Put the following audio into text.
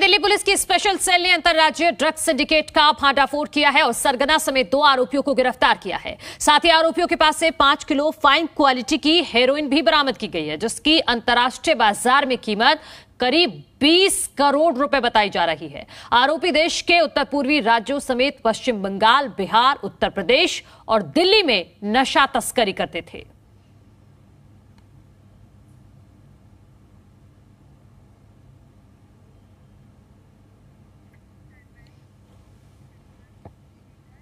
Delhi police की special cell ने अंतर्राज्यीय ड्रग्स सिंडिकेट का भांडाफोड़ किया है और सरगना समेत दो आरोपियों को गिरफ्तार किया है साथ ही आरोपियों के पास से पांच किलो फाइन क्वालिटी की हेरोइन भी बरामद की गई है जिसकी अंतर्राष्ट्रीय बाजार में कीमत करीब 20 करोड़ रुपए बताई जा रही है आरोपी देश के उत्तर पूर्वी राज्यों समेत पश्चिम बंगाल बिहार उत्तर प्रदेश और दिल्ली में नशा तस्करी करते थे